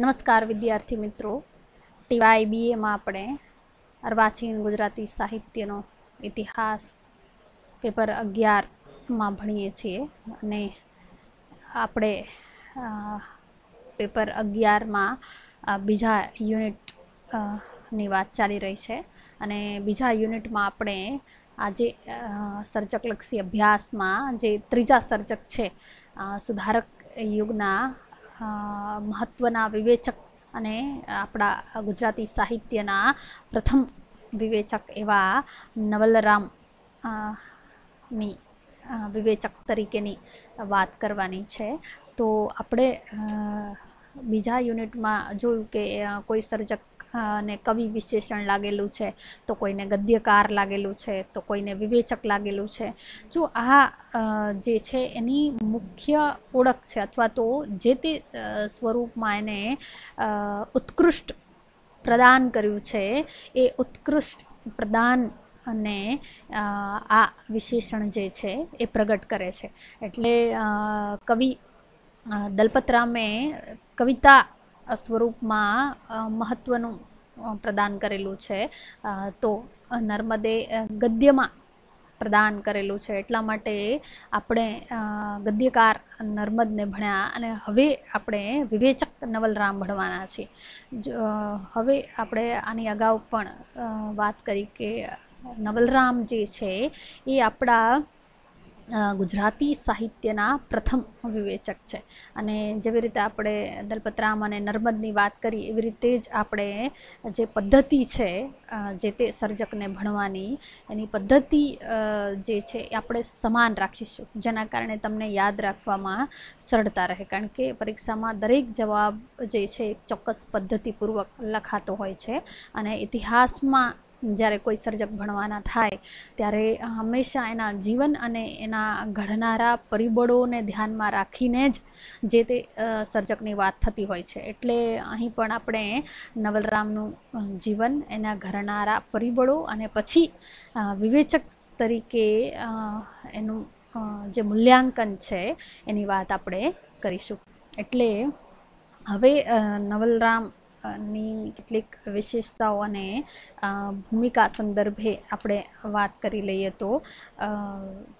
નમસ્કાર વિદ્યાર્થી મિત્રો ટીવાય બીએમાં આપણે અર્વાચીન ગુજરાતી સાહિત્યનો ઇતિહાસ પેપર અગિયારમાં ભણીએ છીએ અને આપણે પેપર અગિયારમાં બીજા યુનિટની વાત ચાલી રહી છે અને બીજા યુનિટમાં આપણે આજે સર્જકલક્ષી અભ્યાસમાં જે ત્રીજા સર્જક છે સુધારક યુગના મહત્ત્વના વિવેચક અને આપણા ગુજરાતી સાહિત્યના પ્રથમ વિવેચક એવા નવલરામ ની વિવેચક તરીકેની વાત કરવાની છે તો આપણે બીજા યુનિટમાં જોયું કે કોઈ સર્જક ને કવિ વિશેષણ લાગેલું છે તો કોઈને ગદ્યકાર લાગેલું છે તો કોઈને વિવેચક લાગેલું છે જો આ જે છે એની મુખ્ય ઓળખ છે અથવા તો જે તે સ્વરૂપમાં એને ઉત્કૃષ્ટ પ્રદાન કર્યું છે એ ઉત્કૃષ્ટ પ્રદાન અને આ વિશેષણ જે છે એ પ્રગટ કરે છે એટલે કવિ દલપતરામે કવિતા સ્વરૂપમાં મહત્ત્વનું પ્રદાન કરેલું છે તો નર્મદે ગદ્યમાં પ્રદાન કરેલું છે એટલા માટે આપણે ગદ્યકાર નર્મદને ભણ્યા અને હવે આપણે વિવેચક નવલરામ ભણવાના છીએ હવે આપણે આની અગાઉ પણ વાત કરી કે નવલરામ જે છે એ આપણા ગુજરાતી સાહિત્યના પ્રથમ વિવેચક છે અને જેવી રીતે આપણે દલપતરામ અને નર્મદની વાત કરી એવી રીતે જ આપણે જે પદ્ધતિ છે જે તે સર્જકને ભણવાની એની પદ્ધતિ જે છે એ આપણે સમાન રાખીશું જેના કારણે તમને યાદ રાખવામાં સરળતા રહે કારણ કે પરીક્ષામાં દરેક જવાબ જે છે ચોક્કસ પદ્ધતિપૂર્વક લખાતો હોય છે અને ઇતિહાસમાં જ્યારે કોઈ સર્જક ભણવાના થાય ત્યારે હંમેશા એના જીવન અને એના ઘડનારા પરિબળોને ધ્યાનમાં રાખીને જ જે તે સર્જકની વાત થતી હોય છે એટલે અહીં પણ આપણે નવલરામનું જીવન એના ઘડનારા પરિબળો અને પછી વિવેચક તરીકે એનું જે મૂલ્યાંકન છે એની વાત આપણે કરીશું એટલે હવે નવલરામ ની કેટલીક વિશેષતાઓ અને ભૂમિકા સંદર્ભે આપણે વાત કરી લઈએ તો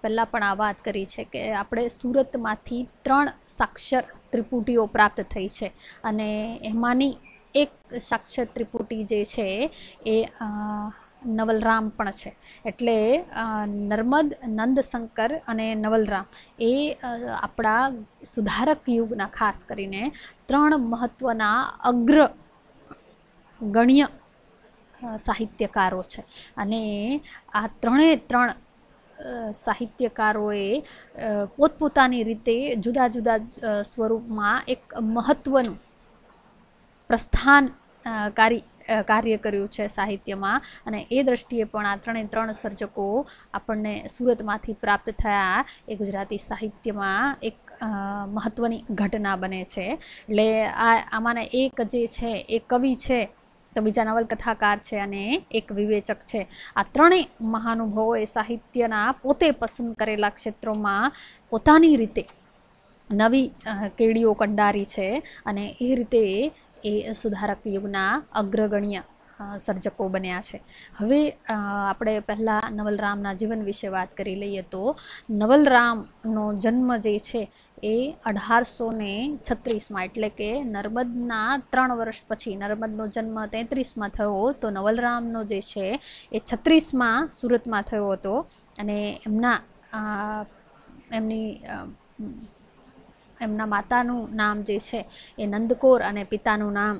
પહેલાં પણ આ વાત કરી છે કે આપણે સુરતમાંથી ત્રણ સાક્ષર ત્રિપુટીઓ પ્રાપ્ત થઈ છે અને એમાંની એક સાક્ષર ત્રિપુટી જે છે એ નવલરામ પણ છે એટલે નર્મદ નંદશંકર અને નવલરામ એ આપણા સુધારક યુગના ખાસ કરીને ત્રણ મહત્ત્વના અગ્ર ગણ્ય સાહિત્યકારો છે અને આ ત્રણે ત્રણ સાહિત્યકારોએ પોતપોતાની રીતે જુદા જુદા સ્વરૂપમાં એક મહત્ત્વનું પ્રસ્થાન કારી કાર્ય કર્યું છે સાહિત્યમાં અને એ દ્રષ્ટિએ પણ આ ત્રણે ત્રણ સર્જકો આપણને સુરતમાંથી પ્રાપ્ત થયા એ ગુજરાતી સાહિત્યમાં એક મહત્ત્વની ઘટના બને છે એટલે આ આમાંના એક જે છે એ કવિ છે તો બીજા નવલકથાકાર છે અને એક વિવેચક છે આ ત્રણેય મહાનુભવો એ સાહિત્યના પોતે પસંદ કરેલા ક્ષેત્રોમાં પોતાની રીતે નવી કેડીઓ કંડારી છે અને એ રીતે એ સુધારક યુગના અગ્રગણ્ય સર્જકો બન્યા છે હવે આપણે પહેલાં નવલરામના જીવન વિશે વાત કરી લઈએ તો નવલરામનો જન્મ જે છે એ અઢારસો ને છત્રીસમાં એટલે કે નર્મદના ત્રણ વર્ષ પછી નર્મદનો જન્મ તેત્રીસમાં થયો તો નવલરામનો જે છે એ છત્રીસમાં સુરતમાં થયો હતો અને એમના એમની એમના માતાનું નામ જે છે એ નંદકોર અને પિતાનું નામ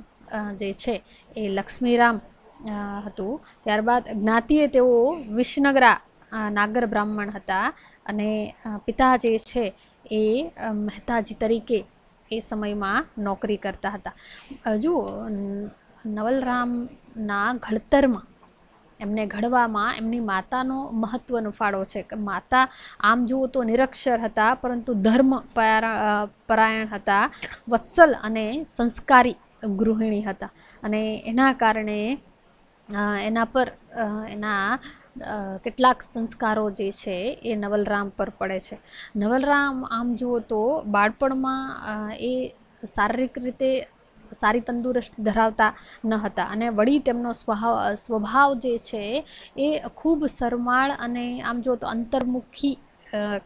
જે છે એ લક્ષ્મીરામ હતું ત્યારબાદ જ્ઞાતિએ તેઓ વિસનગરા નાગર બ્રાહ્મણ હતા અને પિતા જે છે એ મહેતાજી તરીકે એ સમયમાં નોકરી કરતા હતા જુઓ નવલરામના ઘડતરમાં એમને ઘડવામાં એમની માતાનો મહત્ત્વનો ફાળો છે કે માતા આમ જુઓ તો નિરક્ષર હતા પરંતુ ધર્મ પરાયણ હતા વત્સલ અને સંસ્કારી ગૃહિણી હતા અને એના કારણે એના પર એના કેટલાક સંસ્કારો જે છે એ નવલરામ પર પડે છે નવલરામ આમ જુઓ તો બાળપણમાં એ શારીરિક રીતે સારી તંદુરસ્તી ધરાવતા ન હતા અને વળી તેમનો સ્વભાવ સ્વભાવ જે છે એ ખૂબ શરમાળ અને આમ જો તો અંતર્મુખી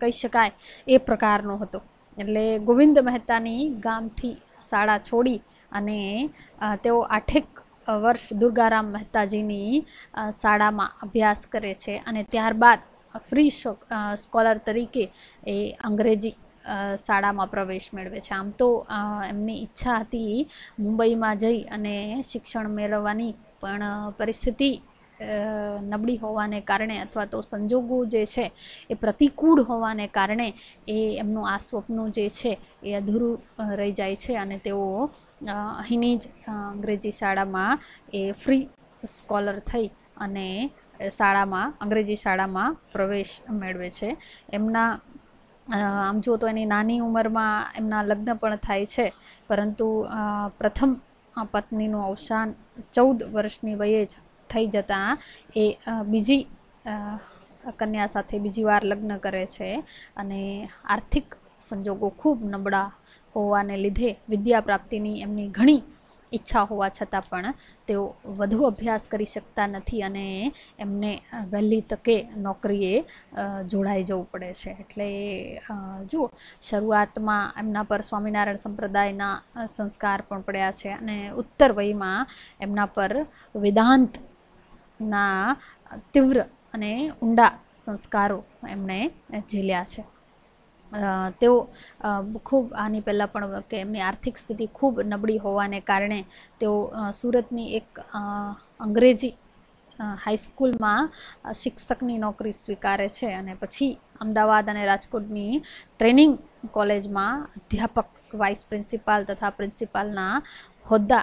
કહી શકાય એ પ્રકારનો હતો એટલે ગોવિંદ મહેતાની ગામથી શાળા છોડી અને તેઓ આઠેક વર્ષ દુર્ગારામ મહેતાજીની શાળામાં અભ્યાસ કરે છે અને ત્યારબાદ ફ્રી સ્કોલર તરીકે એ અંગ્રેજી શાળામાં પ્રવેશ મેળવે છે આમ તો એમની ઈચ્છા હતી મુંબઈમાં જઈ અને શિક્ષણ મેળવવાની પણ પરિસ્થિતિ નબળી હોવાને કારણે અથવા તો સંજોગો જે છે એ પ્રતિકૂળ હોવાને કારણે એ એમનું આ સ્વપ્નું જે છે એ અધૂરું રહી જાય છે અને તેઓ અહીંની જ અંગ્રેજી શાળામાં એ ફ્રી સ્કોલર થઈ અને શાળામાં અંગ્રેજી શાળામાં પ્રવેશ મેળવે છે એમના આમ જો તો એની નાની ઉંમરમાં એમના લગ્ન પણ થાય છે પરંતુ પ્રથમ પત્નીનું અવસાન ચૌદ વર્ષની વયે જ થઈ જતાં એ બીજી કન્યા સાથે બીજી વાર લગ્ન કરે છે અને આર્થિક સંજોગો ખૂબ નબળા હોવાને લીધે વિદ્યા પ્રાપ્તિની એમની ઘણી ઈચ્છા હોવા છતાં પણ તેઓ વધુ અભ્યાસ કરી શકતા નથી અને એમને વહેલી તકે નોકરીએ જોડાઈ જવું પડે છે એટલે જુઓ શરૂઆતમાં એમના પર સ્વામિનારાયણ સંપ્રદાયના સંસ્કાર પણ પડ્યા છે અને ઉત્તર વયમાં એમના પર વેદાંત ના તીવ્ર અને ઊંડા સંસ્કારો એમણે ઝીલ્યા છે તેઓ ખૂબ આની પહેલાં પણ કે એમની આર્થિક સ્થિતિ ખૂબ નબળી હોવાને કારણે તેઓ સુરતની એક અંગ્રેજી હાઈસ્કૂલમાં શિક્ષકની નોકરી સ્વીકારે છે અને પછી અમદાવાદ અને રાજકોટની ટ્રેનિંગ કોલેજમાં અધ્યાપક વાઇસ પ્રિન્સિપાલ તથા પ્રિન્સિપાલના હોદ્દા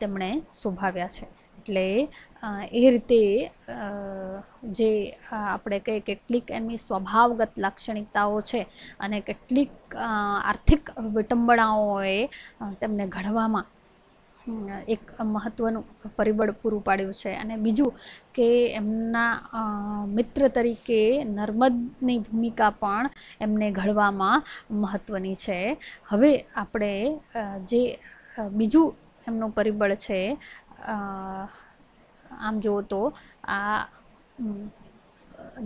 તેમણે શોભાવ્યા છે એટલે એ રીતે જે આપણે કહે કેટલીક એમની સ્વભાવગત લાક્ષણિકતાઓ છે અને કેટલીક આર્થિક વિટંબણાઓએ તેમને ઘડવામાં એક મહત્ત્વનું પરિબળ પૂરું પાડ્યું છે અને બીજું કે એમના મિત્ર તરીકે નર્મદની ભૂમિકા પણ એમને ઘડવામાં મહત્ત્વની છે હવે આપણે જે બીજું એમનું પરિબળ છે આમ જુઓ તો આ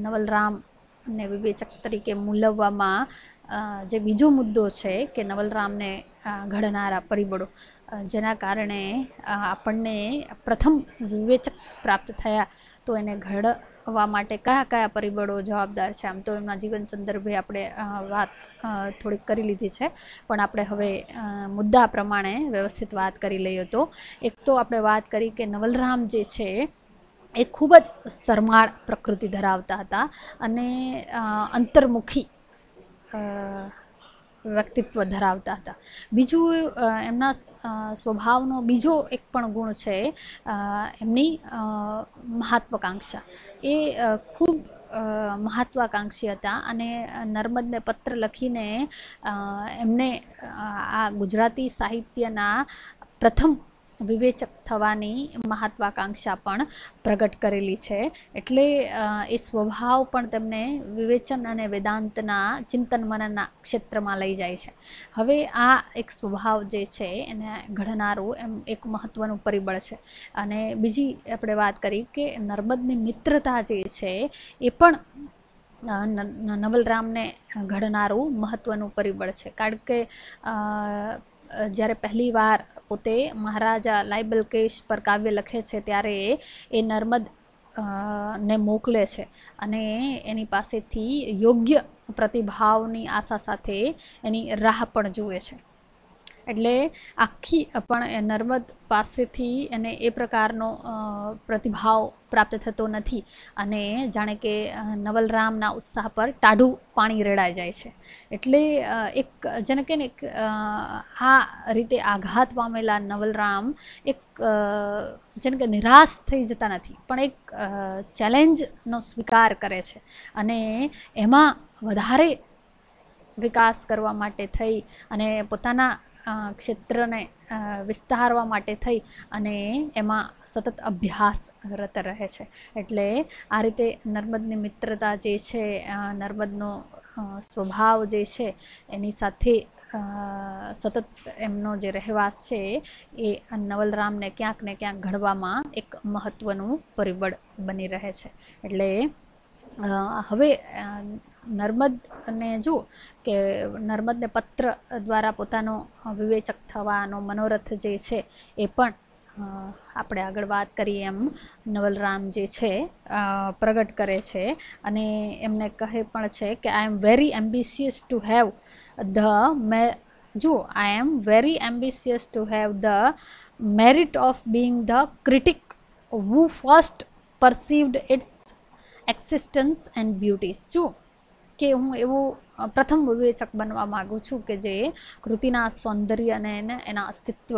નવલરામને વિવેચક તરીકે મૂલવવામાં જે બીજો મુદ્દો છે કે નવલરામને ઘડનારા પરિબળો જેના કારણે આપણને પ્રથમ વિવેચક પ્રાપ્ત થયા તો એને ઘડવા માટે કયા કયા પરિબળો જવાબદાર છે આમ તો એમના જીવન સંદર્ભે આપણે વાત થોડીક કરી લીધી છે પણ આપણે હવે મુદ્દા પ્રમાણે વ્યવસ્થિત વાત કરી લઈએ તો એક તો આપણે વાત કરી કે નવલરામ જે છે એ ખૂબ જ શરમાળ પ્રકૃતિ ધરાવતા હતા અને અંતર્મુખી વ્યક્તિત્વ ધરાવતા હતા બીજું એમના સ્વભાવનો બીજો એક પણ ગુણ છે એમની મહાત્વાકાંક્ષા એ ખૂબ મહત્વાકાંક્ષી હતા અને નર્મદને પત્ર લખીને એમને આ ગુજરાતી સાહિત્યના પ્રથમ વિવેચક થવાની મહત્વાકાંક્ષા પણ પ્રગટ કરેલી છે એટલે એ સ્વભાવ પણ તેમને વિવેચન અને વેદાંતના ચિંતન મનનના ક્ષેત્રમાં લઈ જાય છે હવે આ એક સ્વભાવ જે છે એને ઘડનારું એમ એક મહત્ત્વનું પરિબળ છે અને બીજી આપણે વાત કરી કે નર્મદની મિત્રતા જે છે એ પણ નવલરામને ઘડનારું મહત્ત્વનું પરિબળ છે કારણ કે જ્યારે પહેલીવાર પોતે મહારાજા લાયબલ કેશ પર કાવ્ય લખે છે ત્યારે એ નર્મદ ને મોકલે છે અને એની પાસેથી યોગ્ય પ્રતિભાવની આશા સાથે એની રાહ પણ જુએ છે એટલે આખી પણ નર્મદ પાસેથી એને એ પ્રકારનો પ્રતિભાવ પ્રાપ્ત થતો નથી અને જાણે કે નવલરામના ઉત્સાહ પર ટાઢું પાણી રેડાઈ જાય છે એટલે એક જેને કે ને આ રીતે આઘાત પામેલા નવલરામ એક જેને કે નિરાશ થઈ જતા નથી પણ એક ચેલેન્જનો સ્વીકાર કરે છે અને એમાં વધારે વિકાસ કરવા માટે થઈ અને પોતાના ક્ષેત્રને વિસ્તારવા માટે થઈ અને એમાં સતત અભ્યાસરત રહે છે એટલે આ રીતે નર્મદની મિત્રતા જે છે નર્મદનો સ્વભાવ જે છે એની સાથે સતત એમનો જે રહેવાસ છે એ નવલરામને ક્યાંક ને ક્યાંક ઘડવામાં એક મહત્ત્વનું પરિબળ બની રહે છે એટલે હવે નર્મદ અને જુઓ કે નર્મદને પત્ર દ્વારા પોતાનો વિવેચક થવાનો મનોરથ જે છે એ પણ આપણે આગળ વાત કરીએ એમ નવલરામ જે છે પ્રગટ કરે છે અને એમને કહે પણ છે કે I am very ambitious to have the may જુઓ I am very ambitious to have the merit of being the critic who first perceived its existence and beauties જુઓ કે હું એવું પ્રથમ વિવેચક બનવા માગું છું કે જે કૃતિના સૌંદર્ય અને એને એના અસ્તિત્વ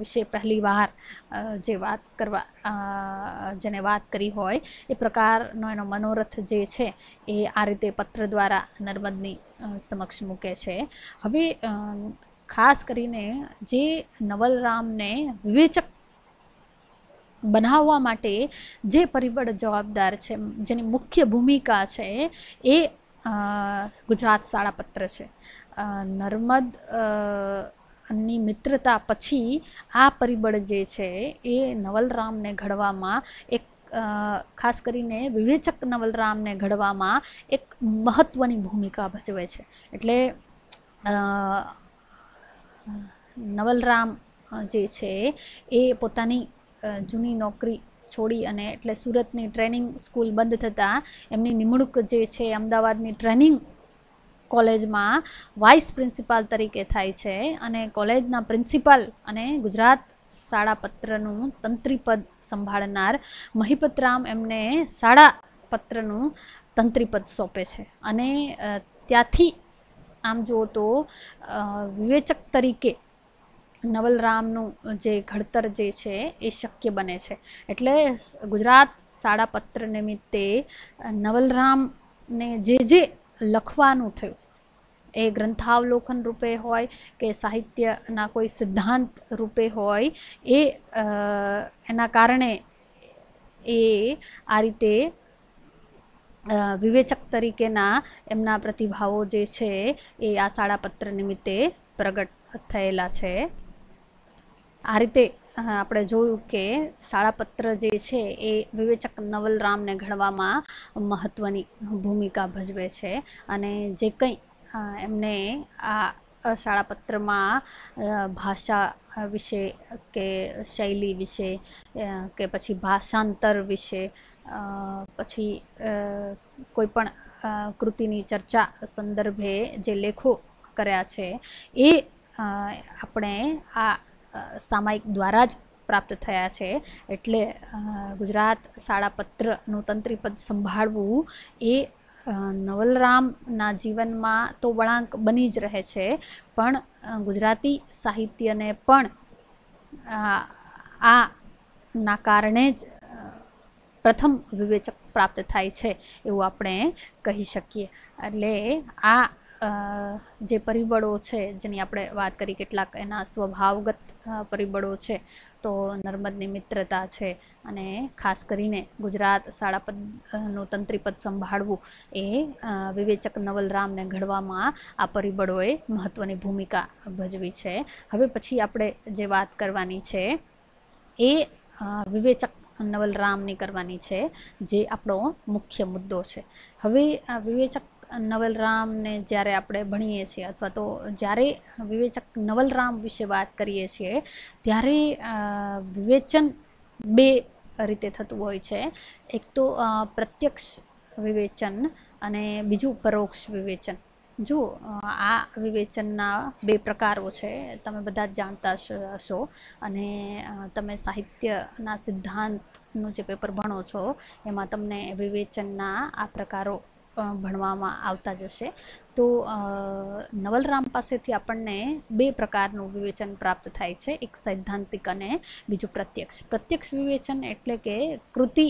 વિશે પહેલી વાર જે વાત કરવા જેને વાત કરી હોય એ પ્રકારનો એનો મનોરથ જે છે એ આ રીતે પત્ર દ્વારા નર્મદની સમક્ષ મૂકે છે હવે ખાસ કરીને જે નવલરામને વિવેચક બનાવવા માટે જે પરિબળ જવાબદાર છે જેની મુખ્ય ભૂમિકા છે એ ગુજરાત શાળાપત્ર છે નર્મદ ની મિત્રતા પછી આ પરિબળ જે છે એ નવલરામને ઘડવામાં એક ખાસ કરીને વિવેચક નવલરામને ઘડવામાં એક મહત્ત્વની ભૂમિકા ભજવે છે એટલે નવલરામ જે છે એ પોતાની જૂની નોકરી છોડી અને એટલે સુરતની ટ્રેનિંગ સ્કૂલ બંધ થતાં એમની નિમણૂક જે છે અમદાવાદની ટ્રેનિંગ કોલેજમાં વાઇસ પ્રિન્સિપાલ તરીકે થાય છે અને કોલેજના પ્રિન્સિપાલ અને ગુજરાત શાળા પત્રનું તંત્રીપદ સંભાળનાર મહિપતરામ એમને શાળા પત્રનું તંત્રીપદ સોંપે છે અને ત્યાંથી આમ જુઓ તો વિવેચક તરીકે નવલરામનું જે ઘડતર જે છે એ શક્ય બને છે એટલે ગુજરાત શાળાપત્ર નિમિત્તે નવલરામને જે જે લખવાનું થયું એ ગ્રંથાવલોકન રૂપે હોય કે સાહિત્યના કોઈ સિદ્ધાંત રૂપે હોય એ એના કારણે એ આ રીતે વિવેચક તરીકેના એમના પ્રતિભાવો જે છે એ આ શાળાપત્ર નિમિત્તે પ્રગટ થયેલા છે આ રીતે આપણે જોયું કે શાળાપત્ર જે છે એ વિવેચક નવલરામને ઘડવામાં મહત્ત્વની ભૂમિકા ભજવે છે અને જે કંઈ એમને આ શાળાપત્રમાં ભાષા વિશે કે શૈલી વિશે કે પછી ભાષાંતર વિશે પછી કોઈપણ કૃતિની ચર્ચા સંદર્ભે જે લેખો કર્યા છે એ આપણે આ સામાયિક દ્વારા જ પ્રાપ્ત થયા છે એટલે ગુજરાત શાળાપત્રનું તંત્રીપદ સંભાળવું એ નવલરામના જીવનમાં તો વળાંક બની જ રહે છે પણ ગુજરાતી સાહિત્યને પણ આના કારણે જ પ્રથમ વિવેચક પ્રાપ્ત થાય છે એવું આપણે કહી શકીએ એટલે આ જે પરિબળો છે જેની આપણે વાત કરી કેટલાક એના સ્વભાવગત પરિબળો છે તો નર્મદની મિત્રતા છે અને ખાસ કરીને ગુજરાત શાળાપદનું તંત્રીપદ સંભાળવું એ વિવેચક નવલરામને ઘડવામાં આ પરિબળોએ મહત્ત્વની ભૂમિકા ભજવી છે હવે પછી આપણે જે વાત કરવાની છે એ વિવેચક નવલરામની કરવાની છે જે આપણો મુખ્ય મુદ્દો છે હવે આ વિવેચક નવલરામને જ્યારે આપણે ભણીએ છીએ અથવા તો જ્યારે વિવેચક નવલરામ વિશે વાત કરીએ છીએ ત્યારે વિવેચન બે રીતે થતું હોય છે એક તો પ્રત્યક્ષ વિવેચન અને બીજું પરોક્ષ વિવેચન જુઓ આ વિવેચનના બે પ્રકારો છે તમે બધા જ જાણતા હશો અને તમે સાહિત્યના સિદ્ધાંતનું જે પેપર ભણો છો એમાં તમને વિવેચનના આ પ્રકારો ભણવામાં આવતા જશે તો નવલરામ પાસેથી આપણને બે પ્રકારનું વિવેચન પ્રાપ્ત થાય છે એક સૈદ્ધાંતિક અને બીજું પ્રત્યક્ષ પ્રત્યક્ષ વિવેચન એટલે કે કૃતિ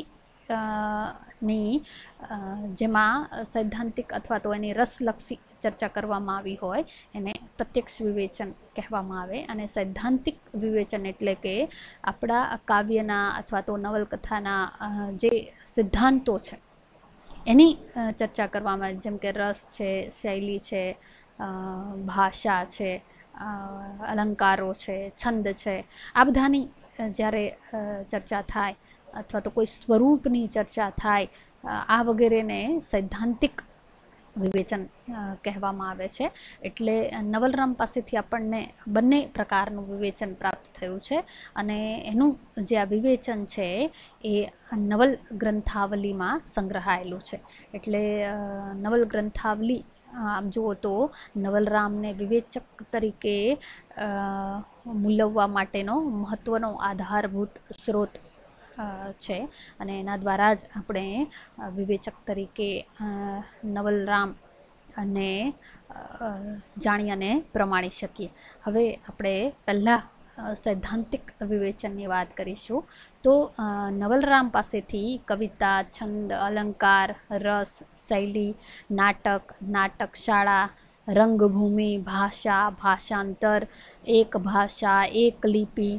ની જેમાં સૈદ્ધાંતિક અથવા તો એની રસલક્ષી ચર્ચા કરવામાં આવી હોય એને પ્રત્યક્ષ વિવેચન કહેવામાં આવે અને સૈદ્ધાંતિક વિવેચન એટલે કે આપણા કાવ્યના અથવા તો નવલકથાના જે સિદ્ધાંતો છે એની ચર્ચા કરવામાં જેમ કે રસ છે શૈલી છે ભાષા છે અલંકારો છે છંદ છે આ બધાની જ્યારે ચર્ચા થાય અથવા તો કોઈ સ્વરૂપની ચર્ચા થાય આ વગેરેને સૈદ્ધાંતિક વિવેચન કહેવામાં આવે છે એટલે નવલરામ પાસેથી આપણને બંને પ્રકારનું વિવેચન પ્રાપ્ત થયું છે અને એનું જે આ વિવેચન છે એ નવલ ગ્રંથાવલીમાં સંગ્રહાયેલું છે એટલે નવલ ગ્રંથાવલી આપ જુઓ તો નવલરામને વિવેચક તરીકે મૂલવવા માટેનો મહત્ત્વનો આધારભૂત સ્રોત છે અને એના દ્વારા જ આપણે વિવેચક તરીકે નવલરામ અને જાણી અને પ્રમાણી શકીએ હવે આપણે પહેલાં સૈદ્ધાંતિક વિવેચનની વાત કરીશું તો નવલરામ પાસેથી કવિતા છંદ અલંકાર રસ શૈલી નાટક નાટક શાળા રંગભૂમિ ભાષા ભાષાંતર એક ભાષા એક લિપિ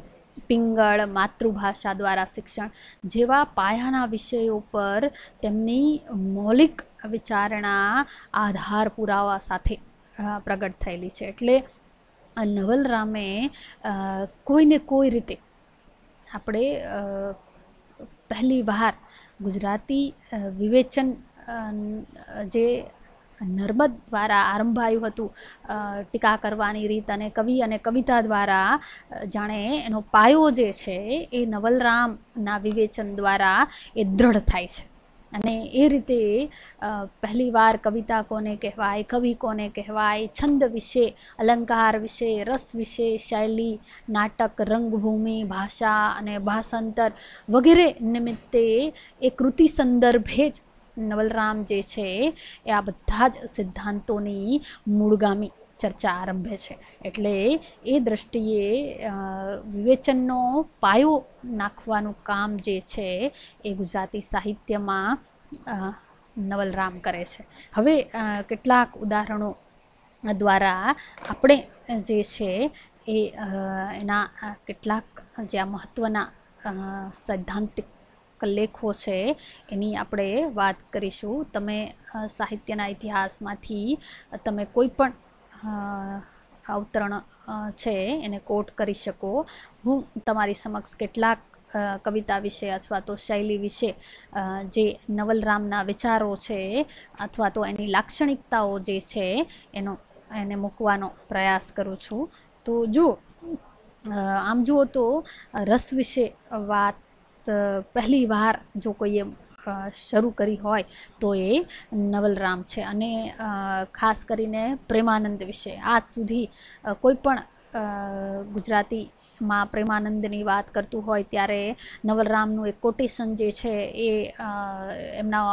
પિંગળ માતૃભાષા દ્વારા શિક્ષણ જેવા પાયાના વિષયો પર તેમની મૌલિક વિચારણા આધાર પુરાવા સાથે પ્રગટ થયેલી છે એટલે નવલરામે કોઈને કોઈ રીતે આપણે પહેલી વાર ગુજરાતી વિવેચન જે નર્મદ દ્વારા આરંભાયું હતું ટીકા કરવાની રીત અને કવિ અને કવિતા દ્વારા જાણે એનો પાયો જે છે એ નવલરામના વિવેચન દ્વારા એ દ્રઢ થાય છે અને એ રીતે પહેલીવાર કવિતા કોને કહેવાય કવિ કોને કહેવાય છંદ વિશે અલંકાર વિશે રસ વિશે શૈલી નાટક રંગભૂમિ ભાષા અને ભાષાંતર વગેરે નિમિત્તે એ કૃતિ સંદર્ભે જ નવલરામ જે છે એ આ બધા જ સિદ્ધાંતોની મૂળગામી ચર્ચા આરંભે છે એટલે એ દ્રષ્ટિએ વિવેચનનો પાયો નાખવાનું કામ જે છે એ ગુજરાતી સાહિત્યમાં નવલરામ કરે છે હવે કેટલાક ઉદાહરણો દ્વારા આપણે જે છે એ એના કેટલાક જે આ મહત્ત્વના સૈદ્ધાંતિક લેખો છે એની આપણે વાત કરીશું તમે સાહિત્યના ઇતિહાસમાંથી તમે કોઈ પણ અવતરણ છે એને કોટ કરી શકો હું તમારી સમક્ષ કેટલાક કવિતા વિશે અથવા તો શૈલી વિશે જે નવલરામના વિચારો છે અથવા તો એની લાક્ષણિકતાઓ જે છે એનો એને મૂકવાનો પ્રયાસ કરું છું તો જુઓ આમ જુઓ તો રસ વિશે વાત પહેલી વાર જો કોઈએ શરૂ કરી હોય તો એ નવલરામ છે અને ખાસ કરીને પ્રેમાનંદ વિશે આજ સુધી કોઈ પણ ગુજરાતીમાં પ્રેમાનંદની વાત કરતું હોય ત્યારે નવલરામનું એક કોટેશન જે છે એ એમના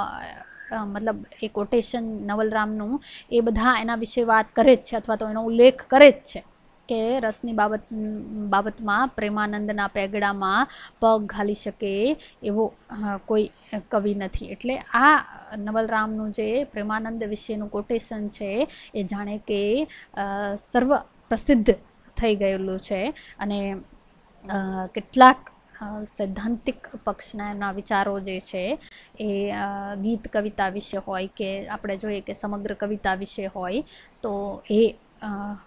મતલબ એ કોટેશન નવલરામનું એ બધા એના વિશે વાત કરે જ છે અથવા તો એનો ઉલ્લેખ કરે જ છે કે રસની બાબત બાબતમાં પ્રેમાનંદના પેગડામાં પગ ઘાલી શકે એવો કોઈ કવિ નથી એટલે આ નવલરામનું જે પ્રેમાનંદ વિશેનું કોટેશન છે એ જાણે કે સર્વ પ્રસિદ્ધ થઈ ગયેલું છે અને કેટલાક સૈદ્ધાંતિક પક્ષના એના વિચારો જે છે એ ગીત કવિતા વિશે હોય કે આપણે જોઈએ કે સમગ્ર કવિતા વિશે હોય તો એ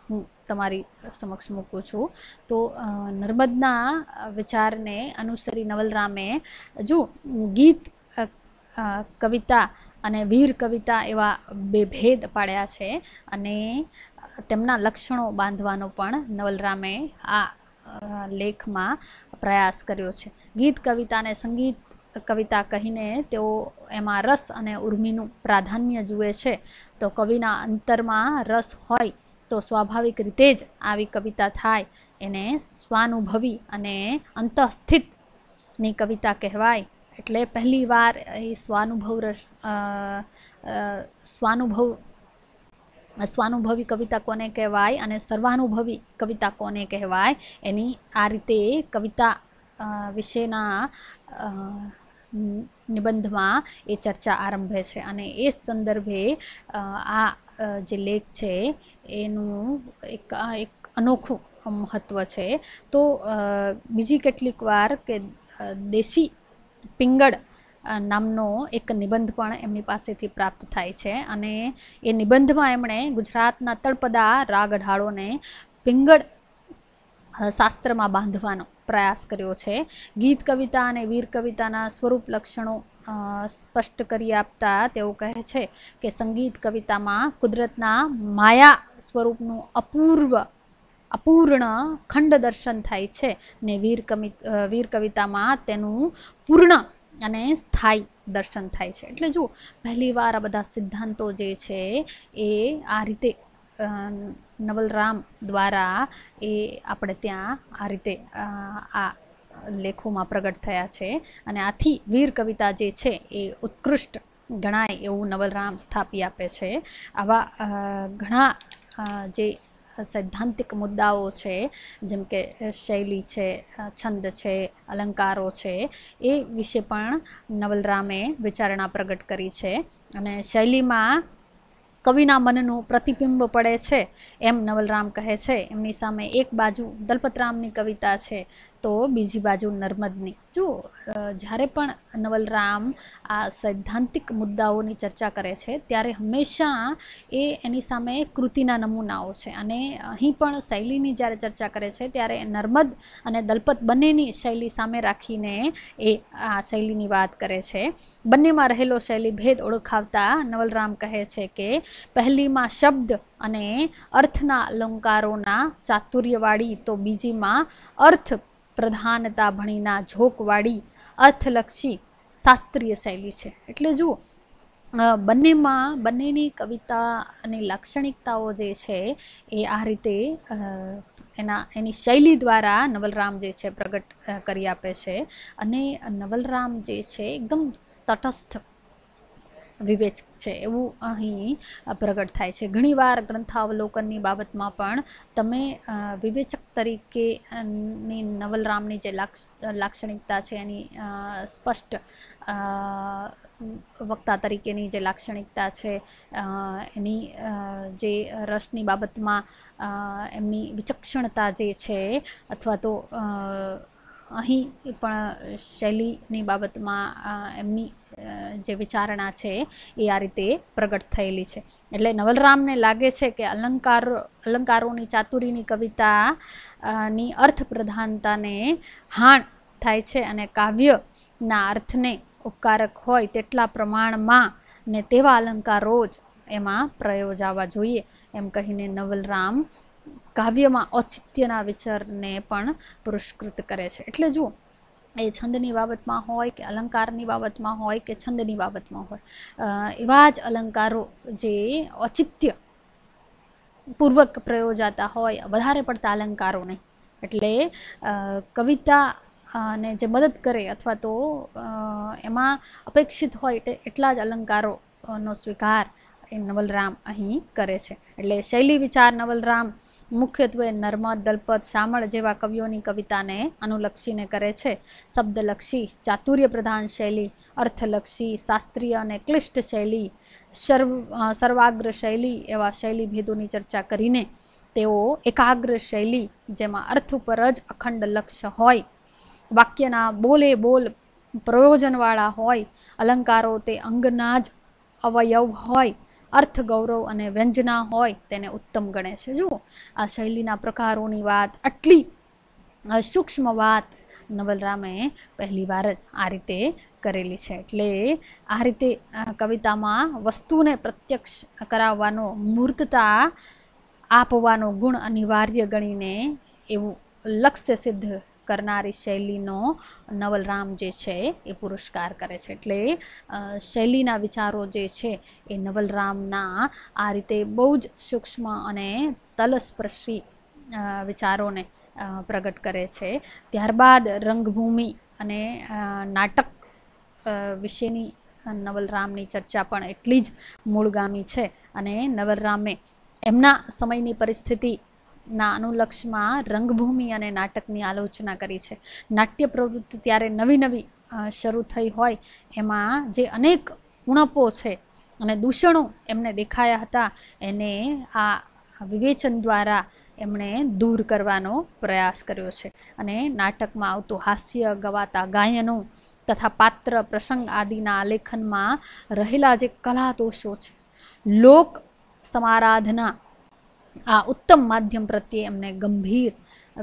હું તમારી સમક્ષ મૂકું છું તો નર્મદના વિચારને અનુસરી નવલરામે જો ગીત કવિતા અને વીર કવિતા એવા બે ભેદ પાડ્યા છે અને તેમના લક્ષણો બાંધવાનો પણ નવલરામે આ લેખમાં પ્રયાસ કર્યો છે ગીત કવિતાને સંગીત કવિતા કહીને તેઓ એમાં રસ અને ઉર્મિનું પ્રાધાન્ય જુએ છે તો કવિના અંતરમાં રસ હોય તો સ્વાભાવિક રીતે જ આવી કવિતા થાય એને સ્વાનુભવી અને અંતઃસ્થિતની કવિતા કહેવાય એટલે પહેલીવાર એ સ્વાનુભવ રસ સ્વાનુભવ સ્વાનુભવી કવિતા કોને કહેવાય અને સર્વાનુભવી કવિતા કોને કહેવાય એની આ રીતે કવિતા વિશેના નિબંધમાં એ ચર્ચા આરંભે છે અને એ સંદર્ભે આ જે લેખ છે એનું એક એક અનોખું મહત્ત્વ છે તો બીજી કેટલીક વાર કે દેશી પિંગળ નામનો એક નિબંધ પણ એમની પાસેથી પ્રાપ્ત થાય છે અને એ નિબંધમાં એમણે ગુજરાતના તળપદા રાગ ઢાળોને પિંગળ શાસ્ત્રમાં બાંધવાનો પ્રયાસ કર્યો છે ગીત કવિતા અને વીર કવિતાના સ્વરૂપ લક્ષણો સ્પષ્ટ કરી આપતા તેઓ કહે છે કે સંગીત કવિતામાં કુદરતના માયા સ્વરૂપનું અપૂર્વ અપૂર્ણ ખંડ દર્શન થાય છે ને વીર કવિ વીર કવિતામાં તેનું પૂર્ણ અને સ્થાયી દર્શન થાય છે એટલે જુઓ પહેલીવાર આ બધા સિદ્ધાંતો જે છે એ આ રીતે નવલરામ દ્વારા એ આપણે ત્યાં આ રીતે આ લેખોમાં પ્રગટ થયા છે અને આથી વીર કવિતા જે છે એ ઉત્કૃષ્ટ ગણાય એવું નવલરામ સ્થાપી આપે છે આવા ઘણા જે સૈદ્ધાંતિક મુદ્દાઓ છે જેમ કે શૈલી છે છંદ છે અલંકારો છે એ વિશે પણ નવલરામે વિચારણા પ્રગટ કરી છે અને શૈલીમાં કવિના મનનું પ્રતિબિંબ પડે છે એમ નવલરામ કહે છે એમની સામે એક બાજુ દલપતરામની કવિતા છે તો બીજી બાજુ નર્મદની જુઓ જ્યારે પણ નવલરામ આ સૈદ્ધાંતિક મુદ્દાઓની ચર્ચા કરે છે ત્યારે હંમેશા એ એની સામે કૃતિના નમૂનાઓ છે અને અહીં પણ શૈલીની જ્યારે ચર્ચા કરે છે ત્યારે નર્મદ અને દલપત બંનેની શૈલી સામે રાખીને એ આ શૈલીની વાત કરે છે બંનેમાં રહેલો શૈલી ભેદ ઓળખાવતા નવલરામ કહે છે કે પહેલીમાં શબ્દ અને અર્થના અલંકારોના ચાતુર્યવાળી તો બીજીમાં અર્થ પ્રધાનતા ભણીના ઝોકવાળી અર્થલક્ષી શાસ્ત્રીય શૈલી છે એટલે જુઓ બંનેમાં બંનેની કવિતા અને લાક્ષણિકતાઓ જે છે એ આ રીતે એના એની શૈલી દ્વારા નવલરામ જે છે પ્રગટ કરી આપે છે અને નવલરામ જે છે એકદમ તટસ્થ વિવેચક છે એવું અહીં પ્રગટ થાય છે ઘણીવાર ગ્રંથાવલોકનની બાબતમાં પણ તમે વિવેચક તરીકેની નવલરામની જે લાક્ષણિકતા છે એની સ્પષ્ટ વક્તા તરીકેની જે લાક્ષણિકતા છે એની જે રસની બાબતમાં એમની વિચક્ષણતા જે છે અથવા તો અહીં પણ શૈલીની બાબતમાં એમની જે વિચારણા છે એ આ રીતે પ્રગટ થયેલી છે એટલે નવલરામને લાગે છે કે અલંકાર અલંકારોની ચાતુરીની કવિતા ની પ્રધાનતાને હાણ થાય છે અને કાવ્યના અર્થને ઉપકારક હોય તેટલા પ્રમાણમાં ને તેવા અલંકારો જ એમાં પ્રયોજાવા જોઈએ એમ કહીને નવલરામ કાવ્યમાં ઔચિત્યના વિચારને પણ પુરસ્કૃત કરે છે એટલે જુઓ એ છંદની બાબતમાં હોય કે અલંકારની બાબતમાં હોય કે છંદની બાબતમાં હોય એવા જ અલંકારો જે ઔચિત્ય પૂર્વક પ્રયોજાતા હોય વધારે પડતા અલંકારો નહીં એટલે કવિતા અને જે મદદ કરે અથવા તો એમાં અપેક્ષિત હોય એટલા જ અલંકારોનો સ્વીકાર એ નવલરામ અહીં કરે છે એટલે શૈલી વિચાર નવલરામ મુખ્યત્વે નર્મદ દલપત શામળ જેવા કવિઓની કવિતાને અનુલક્ષીને કરે છે શબ્દલક્ષી ચાતુર્ય પ્રધાન શૈલી અર્થલક્ષી શાસ્ત્રીય અને ક્લિષ્ટ શૈલી સર્વ સર્વાગ્ર શૈલી એવા શૈલી ભેદોની ચર્ચા કરીને તેઓ એકાગ્ર શૈલી જેમાં અર્થ ઉપર જ અખંડ લક્ષ્ય હોય વાક્યના બોલે બોલ પ્રયોજનવાળા હોય અલંકારો તે અંગના જ અવયવ હોય અર્થ ગૌરવ અને વ્યંજના હોય તેને ઉત્તમ ગણે છે જુઓ આ શૈલીના પ્રકારોની વાત આટલી સૂક્ષ્મ વાત નવલરામે પહેલીવાર જ આ રીતે કરેલી છે એટલે આ રીતે કવિતામાં વસ્તુને પ્રત્યક્ષ કરાવવાનો મૂર્તતા આપવાનો ગુણ અનિવાર્ય ગણીને એવું લક્ષ્ય સિદ્ધ કરનારી શૈલીનો નવલરામ જે છે એ પુરસ્કાર કરે છે એટલે શૈલીના વિચારો જે છે એ નવલરામના આ રીતે બહુ જ સૂક્ષ્મ અને તલસ્પર્શી વિચારોને પ્રગટ કરે છે ત્યારબાદ રંગભૂમિ અને નાટક વિશેની નવલરામની ચર્ચા પણ એટલી જ મૂળગામી છે અને નવલરામે એમના સમયની પરિસ્થિતિ ના અનુલક્ષમાં રંગભૂમિ અને નાટકની આલોચના કરી છે નાટ્ય પ્રવૃત્તિ ત્યારે નવી નવી શરૂ થઈ હોય એમાં જે અનેક ઉણપો છે અને દૂષણો એમને દેખાયા હતા એને આ વિવેચન દ્વારા એમણે દૂર કરવાનો પ્રયાસ કર્યો છે અને નાટકમાં આવતું હાસ્ય ગવાતા ગાયનો તથા પાત્ર પ્રસંગ આદિના આલેખનમાં રહેલા જે કલાદોષો છે લોક સમારાધના આ ઉત્તમ માધ્યમ પ્રત્યે એમને ગંભીર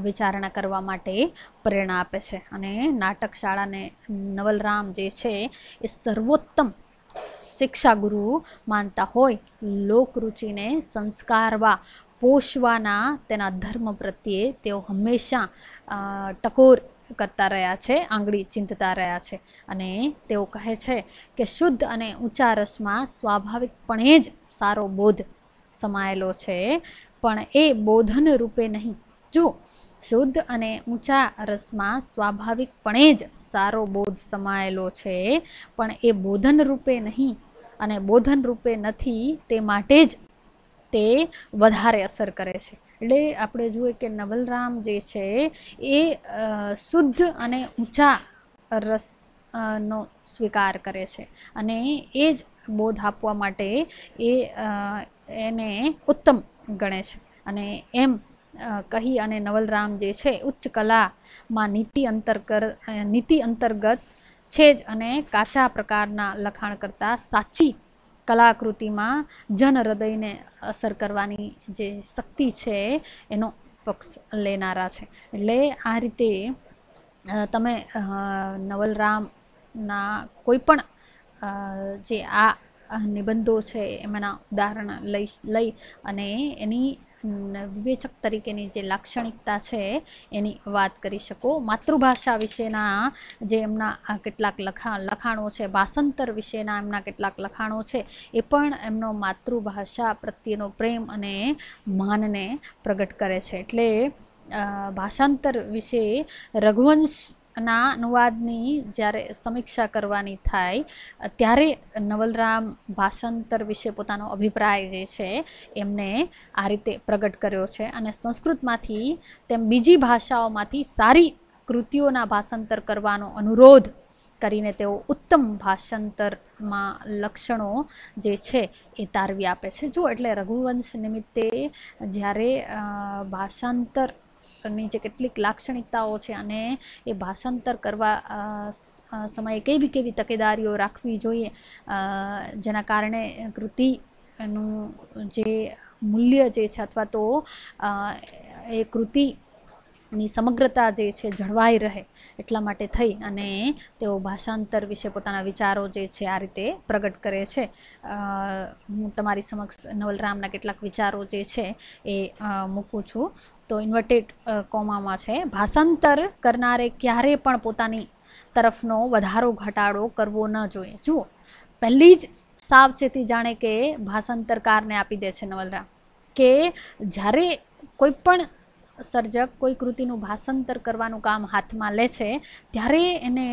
વિચારણા કરવા માટે પ્રેરણા આપે છે અને નાટક શાળાને નવલરામ જે છે એ સર્વોત્તમ શિક્ષાગુરુ માનતા હોય લોકરુચિને સંસ્કારવા પોષવાના તેના ધર્મ પ્રત્યે તેઓ હંમેશા ટકોર કરતા રહ્યા છે આંગળી ચિંતતા રહ્યા છે અને તેઓ કહે છે કે શુદ્ધ અને ઊંચા રસમાં સ્વાભાવિકપણે જ સારો બોધ સમાયેલો છે પણ એ બોધન રૂપે નહીં જો શુદ્ધ અને ઊંચા રસમાં સ્વાભાવિકપણે જ સારો બોધ સમાયેલો છે પણ એ બોધન રૂપે નહીં અને બોધન રૂપે નથી તે માટે જ તે વધારે અસર કરે છે એટલે આપણે જોઈએ કે નવલરામ જે છે એ શુદ્ધ અને ઊંચા રસ નો સ્વીકાર કરે છે અને એ જ બોધ આપવા માટે એ એને ઉત્તમ ગણે છે અને એમ કહી અને નવલરામ જે છે ઉચ્ચ કલામાં નીતિ અંતર્ગત નીતિ અંતર્ગત છે જ અને કાચા પ્રકારના લખાણ કરતાં સાચી કલાકૃતિમાં જનહૃદયને અસર કરવાની જે શક્તિ છે એનો પક્ષ લેનારા છે એટલે આ રીતે તમે નવલરામના કોઈ પણ જે આ નિબંધો છે એમાંના ઉદાહરણ લઈ લઈ અને એની વિવેચક તરીકેની જે લાક્ષણિકતા છે એની વાત કરી શકો માતૃભાષા વિશેના જે એમના કેટલાક લખા લખાણો છે ભાષાંતર વિશેના એમના કેટલાક લખાણો છે એ પણ એમનો માતૃભાષા પ્રત્યેનો પ્રેમ અને માનને પ્રગટ કરે છે એટલે ભાષાંતર વિશે રઘુવંશ ના અનુવાદની જ્યારે સમીક્ષા કરવાની થાય ત્યારે નવલરામ ભાષાંતર વિશે પોતાનો અભિપ્રાય જે છે એમને આ રીતે પ્રગટ કર્યો છે અને સંસ્કૃતમાંથી તેમ બીજી ભાષાઓમાંથી સારી કૃતિઓના ભાષાંતર કરવાનો અનુરોધ કરીને તેઓ ઉત્તમ ભાષાંતરમાં લક્ષણો જે છે એ તારવી આપે છે જો એટલે રઘુવંશ નિમિત્તે જ્યારે ભાષાંતર ભાષણની જે કેટલીક લાક્ષણિકતાઓ છે અને એ ભાષાંતર કરવા સમયે કેવી કેવી તકેદારીઓ રાખવી જોઈએ જેના કારણે કૃતિ એનું જે મૂલ્ય જે છે અથવા તો એ કૃતિ ની સમગ્રતા જે છે જળવાઈ રહે એટલા માટે થઈ અને તેઓ ભાષાંતર વિશે પોતાના વિચારો જે છે આ રીતે પ્રગટ કરે છે હું તમારી સમક્ષ નવલરામના કેટલાક વિચારો જે છે એ મૂકું છું તો ઇન્વર્ટેડ કોમામાં છે ભાષાંતર કરનારે ક્યારે પણ પોતાની તરફનો વધારો ઘટાડો કરવો ન જોઈએ જુઓ પહેલી જ સાવચેતી જાણે કે ભાષાંતરકારને આપી દે છે નવલરામ કે જ્યારે કોઈ પણ સર્જક કોઈ કૃતિનું ભાષાંતર કરવાનું કામ હાથમાં લે છે ત્યારે એને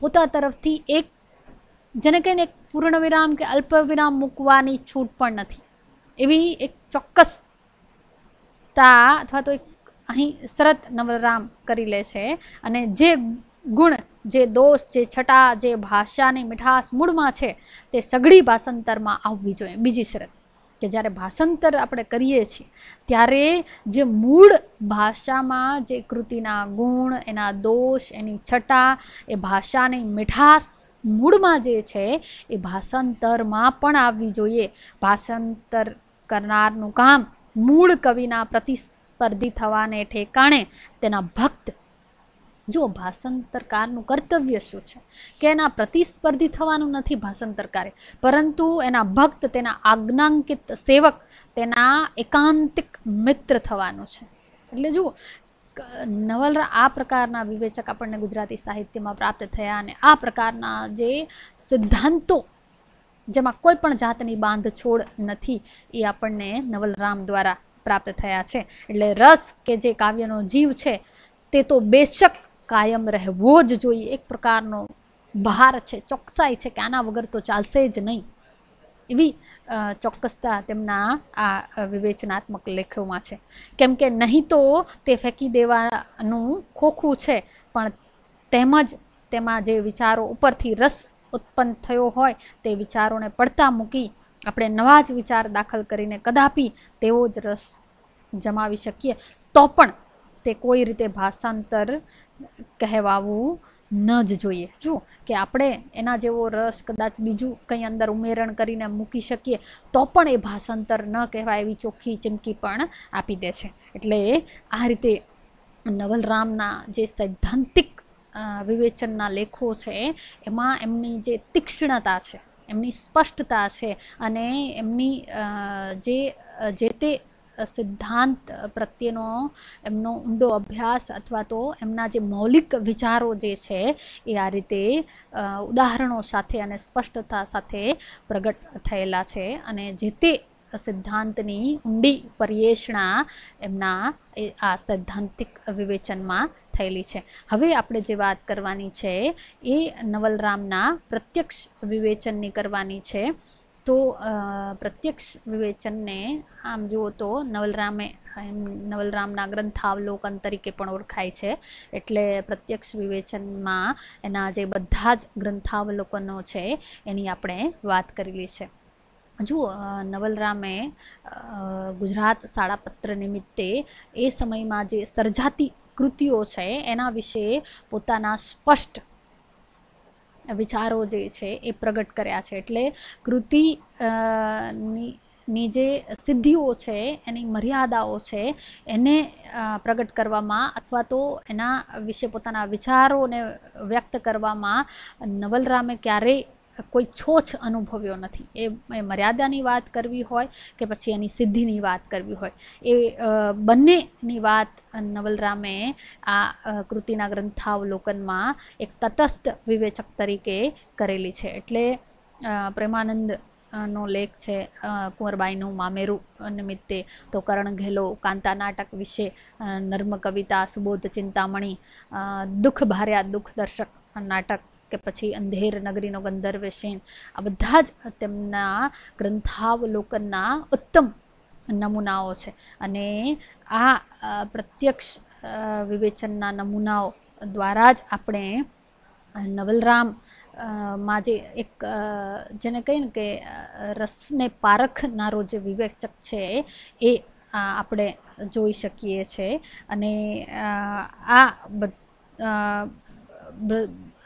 પોતા તરફથી એક જેને કહીને એક પૂર્ણવિરામ કે અલ્પવિરામ મૂકવાની છૂટ પણ નથી એવી એક ચોક્કસતા અથવા તો એક અહીં શરત નવરામ કરી લે છે અને જે ગુણ જે દોષ જે છટા જે ભાષાની મીઠાસ મૂળમાં છે તે સઘળી ભાષાંતરમાં આવવી જોઈએ બીજી શરત કે જ્યારે ભાષાંતર આપણે કરીએ છીએ ત્યારે જે મૂળ ભાષામાં જે કૃતિના ગુણ એના દોષ એની છટા એ ભાષાની મીઠાશ મૂળમાં જે છે એ ભાષાંતરમાં પણ આવવી જોઈએ ભાષાંતર કરનારનું કામ મૂળ કવિના પ્રતિસ્પર્ધી થવાને ઠેકાણે તેના ભક્ત જો ભાષાંતરકારનું કર્તવ્ય શું છે કે એના પ્રતિસ્પર્ધી થવાનું નથી ભાષાંતરકારે પરંતુ એના ભક્ત તેના આજ્ઞાંકિત સેવક તેના એકાંતિક મિત્ર થવાનું છે એટલે જુઓ નવલરા આ પ્રકારના વિવેચક આપણને ગુજરાતી સાહિત્યમાં પ્રાપ્ત થયા અને આ પ્રકારના જે સિદ્ધાંતો જેમાં કોઈ પણ જાતની બાંધછોડ નથી એ આપણને નવલરામ દ્વારા પ્રાપ્ત થયા છે એટલે રસ કે જે કાવ્યનો જીવ છે તે તો બેશક કાયમ રહેવો જ જોઈએ એક પ્રકારનો ભાર છે ચોકસાઈ છે કે આના વગર તો ચાલશે જ નહીં એવી ચોક્કસતા તેમના આ વિવેચનાત્મક લેખોમાં છે કેમ કે નહીં તો તે ફેંકી દેવાનું ખોખું છે પણ તેમજ તેમાં જે વિચારો ઉપરથી રસ ઉત્પન્ન થયો હોય તે વિચારોને પડતા મૂકી આપણે નવા જ વિચાર દાખલ કરીને કદાપી તેવો જ રસ જમાવી શકીએ તો પણ તે કોઈ રીતે ભાષાંતર કહેવાવું ન જ જોઈએ જુઓ કે આપણે એના જેવો રસ કદાચ બીજું કંઈ અંદર ઉમેરણ કરીને મૂકી શકીએ તો પણ એ ભાષાંતર ન કહેવાય એવી ચોખ્ખી ચીમકી પણ આપી દે છે એટલે આ રીતે નવલરામના જે સૈદ્ધાંતિક વિવેચનના લેખો છે એમાં એમની જે તીક્ષ્ણતા છે એમની સ્પષ્ટતા છે અને એમની જે જે તે સિદ્ધાંત પ્રત્યેનો એમનો ઊંડો અભ્યાસ અથવા તો એમના જે મૌલિક વિચારો જે છે એ આ રીતે ઉદાહરણો સાથે અને સ્પષ્ટતા સાથે પ્રગટ થયેલા છે અને જે તે સિદ્ધાંતની ઊંડી પર્યેષણા એમના આ સૈદ્ધાંતિક વિવેચનમાં થયેલી છે હવે આપણે જે વાત કરવાની છે એ નવલરામના પ્રત્યક્ષ વિવેચનની કરવાની છે તો પ્રત્યક્ષ વિવેચનને આમ જુઓ તો નવલરામે નવલરામના ગ્રંથાવલોકન તરીકે પણ ઓળખાય છે એટલે પ્રત્યક્ષ વિવેચનમાં એના જે બધા જ ગ્રંથાવલોકનો છે એની આપણે વાત કરેલી છે જુઓ નવલરામે ગુજરાત શાળાપત્ર નિમિત્તે એ સમયમાં જે સર્જાતી કૃતિઓ છે એના વિશે પોતાના સ્પષ્ટ વિચારો જે છે એ પ્રગટ કર્યા છે એટલે કૃતિ ની જે સિદ્ધિઓ છે એની મર્યાદાઓ છે એને પ્રગટ કરવામાં અથવા તો એના વિશે પોતાના વિચારોને વ્યક્ત કરવામાં નવલરામે ક્યારેય કોઈ છોછ અનુભવ્યો નથી એ મર્યાદાની વાત કરવી હોય કે પછી એની સિદ્ધિની વાત કરવી હોય એ બંનેની વાત નવલરામે આ કૃતિના ગ્રંથાવલોકનમાં એક તટસ્થ વિવેચક તરીકે કરેલી છે એટલે પ્રેમાનંદ નો લેખ છે કુંવરબાઈનું મામેરુ નિમિત્તે તો કરણ ઘેલો કાંતા નાટક વિશે નર્મ કવિતા સુબોધ ચિંતામણી દુઃખ ભાર્યા દુઃખ દર્શક નાટક કે પછી અંધેર નગરીનો ગંધર્વ શેન આ બધા જ તેમના ગ્રંથાવલોકનના ઉત્તમ નમૂનાઓ છે અને આ પ્રત્યક્ષ વિવેચનના નમૂનાઓ દ્વારા જ આપણે નવલરામ માં જે એક જેને કહીને કે રસને પારખનારો જે વિવેચક છે એ આપણે જોઈ શકીએ છીએ અને આ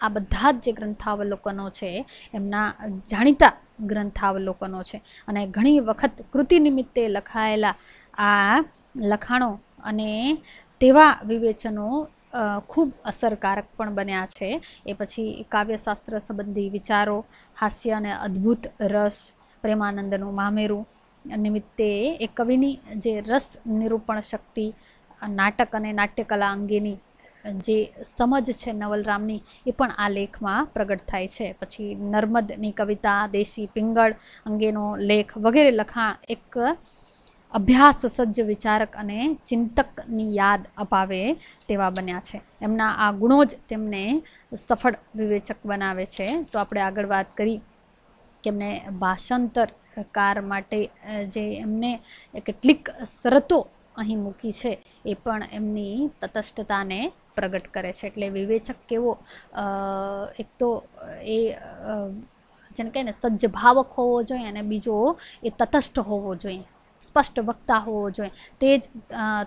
આ બધા જ જે ગ્રંથાવલોકનો છે એમના જાણીતા ગ્રંથાવલોકનો છે અને ઘણી વખત કૃતિ નિમિત્તે લખાયેલા આ લખાણો અને તેવા વિવેચનો ખૂબ અસરકારક પણ બન્યા છે એ પછી કાવ્યશાસ્ત્ર સંબંધી વિચારો હાસ્ય અને અદ્ભુત રસ પ્રેમાનંદનું મામેરું નિમિત્તે એ કવિની જે રસ નિરૂપણ શક્તિ નાટક અને નાટ્યકલા અંગેની જે સમજ છે નવલરામની એ પણ આ લેખમાં પ્રગટ થાય છે પછી નર્મદની કવિતા દેશી પિંગળ અંગેનો લેખ વગેરે લખાણ એક અભ્યાસ સજ્જ વિચારક અને ચિંતકની યાદ અપાવે તેવા બન્યા છે એમના આ ગુણો જ તેમને સફળ વિવેચક બનાવે છે તો આપણે આગળ વાત કરી કે એમને ભાષાંતર કાર માટે જે એમને કેટલીક શરતો અહીં મૂકી છે એ પણ એમની તટસ્થતાને પ્રગટ કરે છે એટલે વિવેચક કેવો એક તો એ જેને કહે ને સજ્જ ભાવક હોવો જોઈએ અને બીજો એ તટસ્થ હોવો જોઈએ સ્પષ્ટ વક્તા હોવો જોઈએ તે જ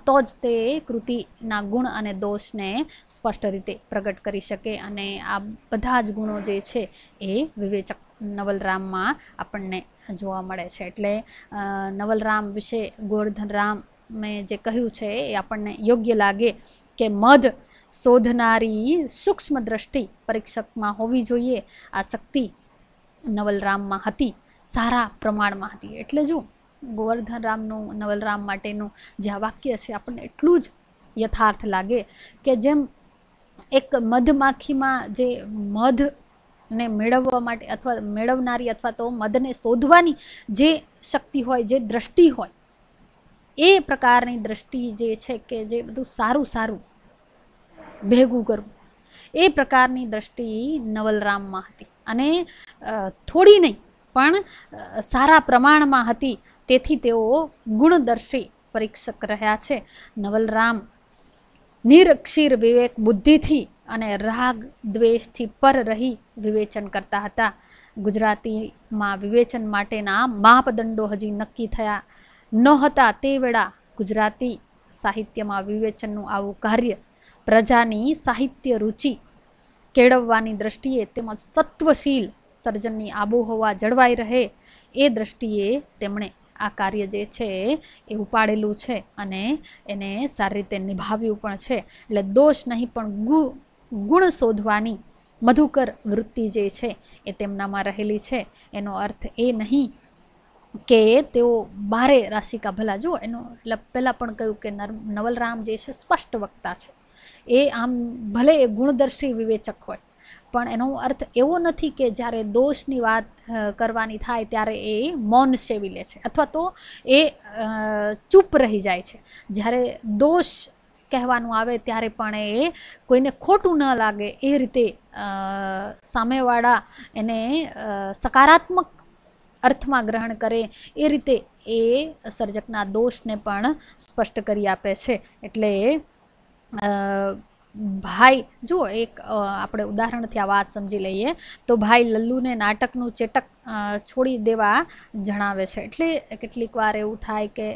તો જ તે કૃતિના ગુણ અને દોષને સ્પષ્ટ રીતે પ્રગટ કરી શકે અને આ બધા જ ગુણો જે છે એ વિવેચક નવલરામમાં આપણને જોવા મળે છે એટલે નવલરામ વિશે ગોવર્ધનરામ મેં જે કહ્યું છે એ આપણને યોગ્ય લાગે કે મધ શોધનારી સૂક્ષ્મ દ્રષ્ટિ પરીક્ષકમાં હોવી જોઈએ આ શક્તિ નવલરામમાં હતી સારા પ્રમાણમાં હતી એટલે જો રામનું નવલરામ માટેનું જે આ વાક્ય છે આપણને એટલું જ યથાર્થ લાગે કે જેમ એક મધમાખીમાં જે મધ ને મેળવવા માટે અથવા મેળવનારી અથવા તો મધને શોધવાની જે શક્તિ હોય જે દ્રષ્ટિ હોય એ પ્રકારની દ્રષ્ટિ જે છે કે જે બધું સારું સારું ભેગું કરવું એ પ્રકારની દ્રષ્ટિ નવલરામમાં હતી અને થોડી નહીં પણ સારા પ્રમાણમાં હતી તેથી તેઓ ગુણદર્શી પરીક્ષક રહ્યા છે નવલરામ નિરક્ષીર વિવેક બુદ્ધિથી અને રાગ દ્વેષથી પર રહી વિવેચન કરતા હતા ગુજરાતીમાં વિવેચન માટેના માપદંડો હજી નક્કી થયા ન હતા તે વેળા ગુજરાતી સાહિત્યમાં વિવેચનનું આવું કાર્ય પ્રજાની સાહિત્ય રુચિ કેળવવાની દ્રષ્ટિએ તેમજ તત્વશીલ સર્જનની આબોહવા જળવાઈ રહે એ દ્રષ્ટિએ તેમણે આ કાર્ય જે છે એ ઉપાડેલું છે અને એને સારી રીતે નિભાવ્યું પણ છે એટલે દોષ નહીં પણ ગુ ગુણ શોધવાની મધુકર વૃત્તિ જે છે એ તેમનામાં રહેલી છે એનો અર્થ એ નહીં કે તેઓ બારે રાશિકા ભલા જુઓ એનો એટલે પહેલાં પણ કહ્યું કે નવલરામ જે છે સ્પષ્ટ વક્તા છે એ આમ ભલે એ ગુણદર્શી વિવેચક હોય પણ એનો અર્થ એવો નથી કે જ્યારે દોષની વાત કરવાની થાય ત્યારે એ મૌન સેવી લે છે અથવા તો એ ચૂપ રહી જાય છે જ્યારે દોષ કહેવાનું આવે ત્યારે પણ એ કોઈને ખોટું ન લાગે એ રીતે સામેવાળા એને સકારાત્મક અર્થમાં ગ્રહણ કરે એ રીતે એ સર્જકના દોષને પણ સ્પષ્ટ કરી આપે છે એટલે ભાઈ જુઓ એક આપણે ઉદાહરણથી આ વાત સમજી લઈએ તો ભાઈ લલ્લુને નાટકનું ચેટક છોડી દેવા જણાવે છે એટલે કેટલીક વાર એવું થાય કે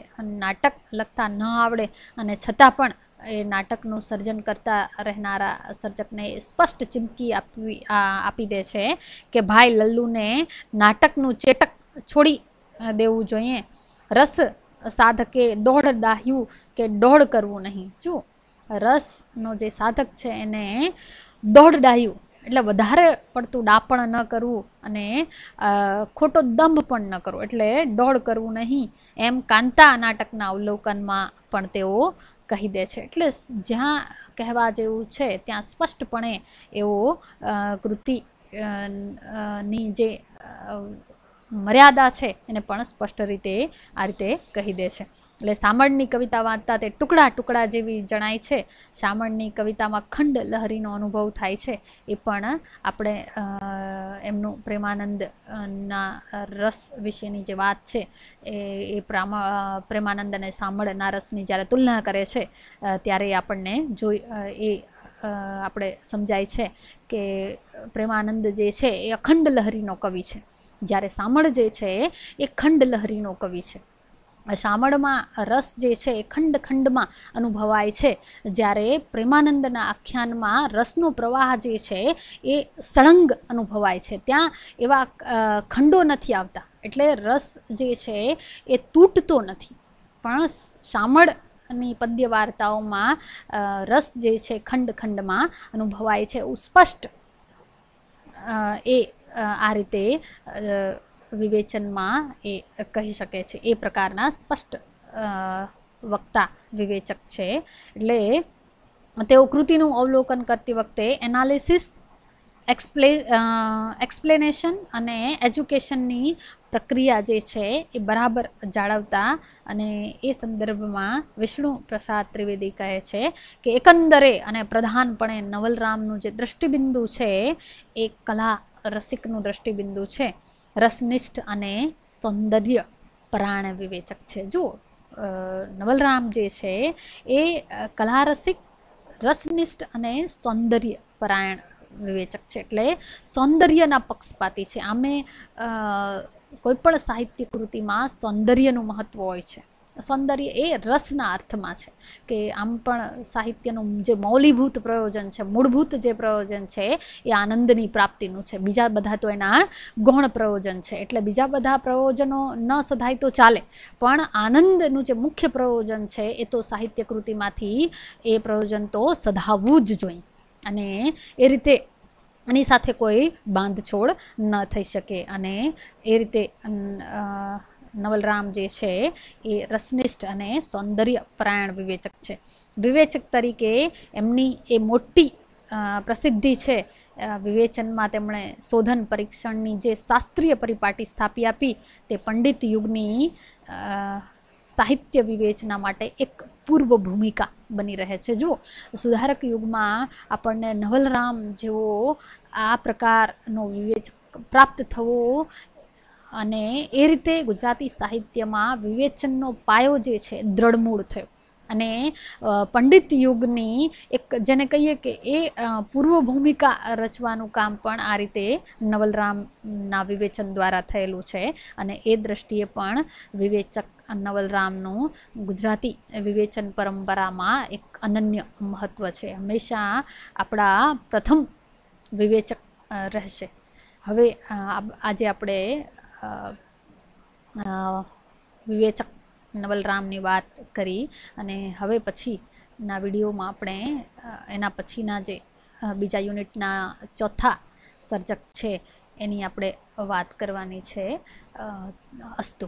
નાટક લખતા ન આવડે અને છતાં પણ એ નાટકનું સર્જન કરતા રહેનારા સર્જકને સ્પષ્ટ ચીમકી આપવી આપી દે છે કે ભાઈ લલ્લુને નાટકનું ચેટક છોડી દેવું જોઈએ રસ સાધકે દોઢ દાહ્યું કે દોઢ કરવું નહીં જુઓ રસનો જે સાધક છે એને દોઢ ડાયું એટલે વધારે પડતું ડાપણ ન કરવું અને ખોટો દંભ પણ ન કરવો એટલે દોડ કરવું નહીં એમ કાંતા નાટકના અવલોકનમાં પણ તેઓ કહી દે છે એટલે જ્યાં કહેવા જેવું છે ત્યાં સ્પષ્ટપણે એવો કૃતિ ની જે મર્યાદા છે એને પણ સ્પષ્ટ રીતે આ રીતે કહી દે છે એટલે શામળની કવિતા વાંચતા તે ટુકડા ટુકડા જેવી જણાય છે શામળની કવિતામાં ખંડ લહરીનો અનુભવ થાય છે એ પણ આપણે એમનું પ્રેમાનંદના રસ વિશેની જે વાત છે એ એ પ્રેમાનંદ અને શામળના રસની જ્યારે તુલના કરે છે ત્યારે આપણને જોઈ એ આપણે સમજાય છે કે પ્રેમાનંદ જે છે એ અખંડ લહરીનો કવિ છે જ્યારે સામળ જે છે એ ખંડ લહેરીનો કવિ છે શામળમાં રસ જે છે એ ખંડ ખંડમાં અનુભવાય છે જ્યારે પ્રેમાનંદના આખ્યાનમાં રસનો પ્રવાહ જે છે એ સળંગ અનુભવાય છે ત્યાં એવા ખંડો નથી આવતા એટલે રસ જે છે એ તૂટતો નથી પણ શામળ ની પદ્ય વાર્તાઓમાં રસ જે છે ખંડ ખંડમાં અનુભવાય છે એવું સ્પષ્ટ એ આ રીતે વિવેચનમાં એ કહી શકે છે એ પ્રકારના સ્પષ્ટ વક્તા વિવેચક છે એટલે તેઓ કૃતિનું અવલોકન કરતી વખતે એનાલિસિસ એક્સપ્લે એક્સપ્લેનેશન અને એજ્યુકેશનની પ્રક્રિયા જે છે એ બરાબર જાળવતા અને એ સંદર્ભમાં વિષ્ણુ પ્રસાદ ત્રિવેદી કહે છે કે એકંદરે અને પ્રધાનપણે નવલરામનું જે દૃષ્ટિબિંદુ છે એ કલા રસિકનું દ્રષ્ટિબિંદુ છે રસનિષ્ઠ અને સૌંદર્ય પ્રાણ વિવેચક છે જુઓ નવલરામ જે છે એ કલારસિક રસનિષ્ઠ અને સૌંદર્ય પરાયણ વિવેચક છે એટલે સૌંદર્યના પક્ષપાતી છે આમે કોઈ પણ સાહિત્ય કૃતિમાં સૌંદર્યનું મહત્ત્વ હોય છે સૌંદર્ય એ રસના અર્થમાં છે કે આમ પણ સાહિત્યનું જે મૌલિભૂત પ્રયોજન છે મૂળભૂત જે પ્રયોજન છે એ આનંદની પ્રાપ્તિનું છે બીજા બધા તો એના ગૌણ પ્રયોજન છે એટલે બીજા બધા પ્રયોજનો ન સધાય તો ચાલે પણ આનંદનું જે મુખ્ય પ્રયોજન છે એ તો સાહિત્ય કૃતિમાંથી એ પ્રયોજન તો સધાવવું જ જોઈએ અને એ રીતે એની સાથે કોઈ બાંધછોડ ન થઈ શકે અને એ રીતે નવલરામ જે છે એ રસનિષ્ઠ અને સૌંદર્ય પરાયણ વિવેચક છે વિવેચક તરીકે એમની એ મોટી પ્રસિદ્ધિ છે વિવેચનમાં તેમણે શોધન પરીક્ષણની જે શાસ્ત્રીય પરિપાટી સ્થાપી આપી તે પંડિત યુગની સાહિત્ય વિવેચના માટે એક પૂર્વ ભૂમિકા બની રહે છે જુઓ સુધારક યુગમાં આપણને નવલરામ જેવો આ પ્રકારનો વિવેચક પ્રાપ્ત થવો અને એ રીતે ગુજરાતી સાહિત્યમાં વિવેચનનો પાયો જે છે દ્રઢમૂળ થયો અને પંડિત યુગની એક જેને કહીએ કે એ પૂર્વ ભૂમિકા રચવાનું કામ પણ આ રીતે નવલરામના વિવેચન દ્વારા થયેલું છે અને એ દ્રષ્ટિએ પણ વિવેચક નવલરામનું ગુજરાતી વિવેચન પરંપરામાં એક અનન્ય મહત્ત્વ છે હંમેશા આપણા પ્રથમ વિવેચક રહેશે હવે આજે આપણે વિવેચક નવલરામની વાત કરી અને હવે પછીના વિડીયોમાં આપણે એના પછીના જે બીજા યુનિટના ચોથા સર્જક છે એની આપણે વાત કરવાની છે અસ્તુ